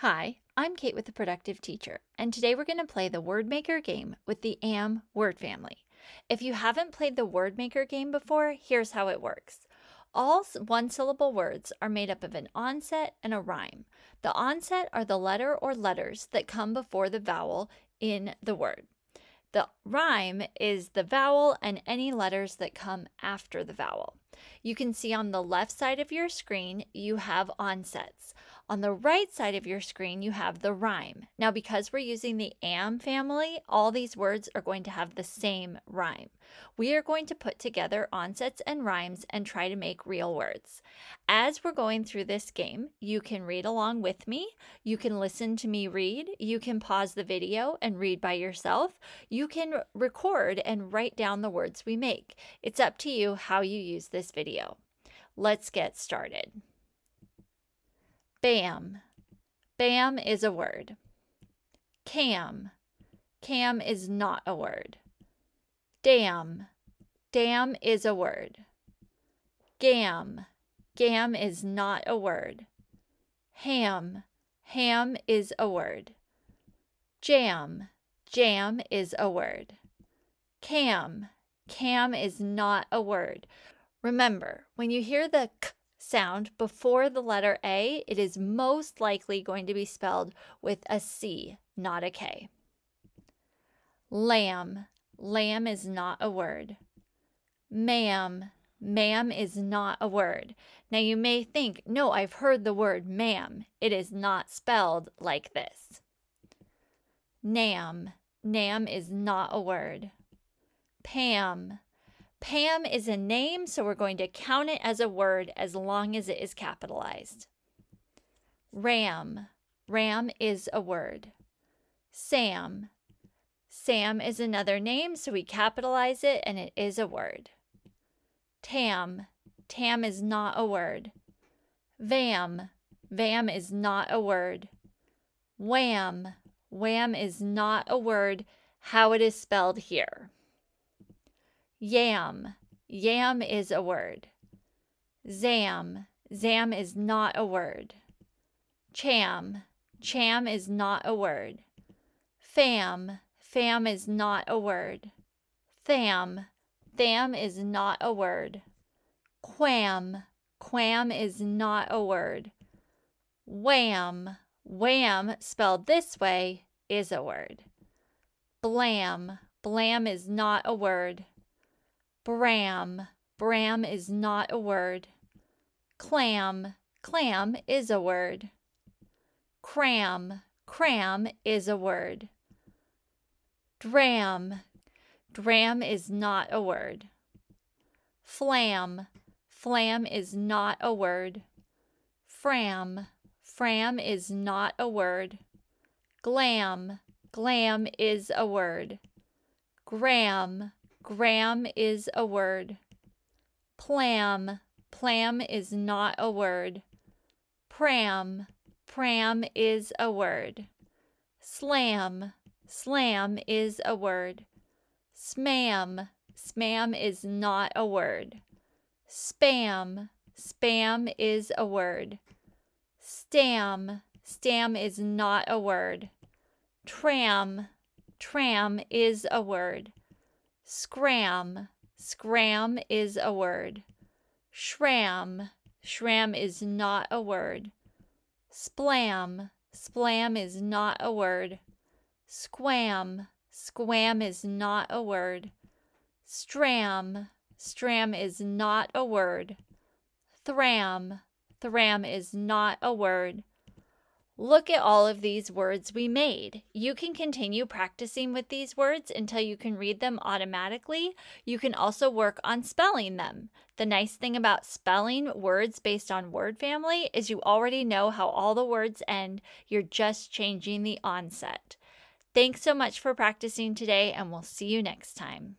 Hi, I'm Kate with The Productive Teacher, and today we're going to play the Word Maker game with the AM word family. If you haven't played the Word Maker game before, here's how it works. All one syllable words are made up of an onset and a rhyme. The onset are the letter or letters that come before the vowel in the word. The rhyme is the vowel and any letters that come after the vowel. You can see on the left side of your screen, you have onsets. On the right side of your screen, you have the rhyme. Now, because we're using the am family, all these words are going to have the same rhyme. We are going to put together onsets and rhymes and try to make real words. As we're going through this game, you can read along with me, you can listen to me read, you can pause the video and read by yourself, you can record and write down the words we make. It's up to you how you use this this video. Let's get started. BAM. BAM is a word. CAM. CAM is not a word. DAM. DAM is a word. GAM. GAM is not a word. HAM. Ham is a word. Jam. Jam is a word. Cam. Cam is not a word. Remember, when you hear the k sound before the letter A, it is most likely going to be spelled with a C, not a K. Lamb. Lamb is not a word. Ma'am. Ma'am is not a word. Now you may think, no, I've heard the word ma'am. It is not spelled like this. Nam. Nam is not a word. Pam. Pam is a name, so we're going to count it as a word as long as it is capitalized. Ram. Ram is a word. Sam. Sam is another name, so we capitalize it and it is a word. Tam. Tam is not a word. Vam. Vam is not a word. Wham. Wham is not a word how it is spelled here. Yam. Yam is a word. Zam. Zam is not a word. Cham. Cham is not a word. Fam. Fam is not a word. Tham. Tham is not a word. Quam. Quam is not a word. Wham. Wham, spelled this way, is a word. Blam. Blam is not a word. Bram. Bram is not a word. Clam. Clam is a word. Cram. Cram is a word. Dram. Dram is not a word. Flam. Flam is not a word. Fram. Fram is not a word. Glam. Glam is a word. Gram. Gram is a word. Plam. Plam is not a word. Pram. Pram is a word. Slam. Slam is a word. Smam. spam is not a word. Spam. Spam is a word. Stam. Stam is not a word. Tram. Tram is a word. Scram. Scram is a word. Shram. Shram is not a word. Splam. Splam is not a word. Squam. Squam is not a word. Stram. Stram is not a word. Thram. Thram is not a word. Look at all of these words we made. You can continue practicing with these words until you can read them automatically. You can also work on spelling them. The nice thing about spelling words based on word family is you already know how all the words end. You're just changing the onset. Thanks so much for practicing today, and we'll see you next time.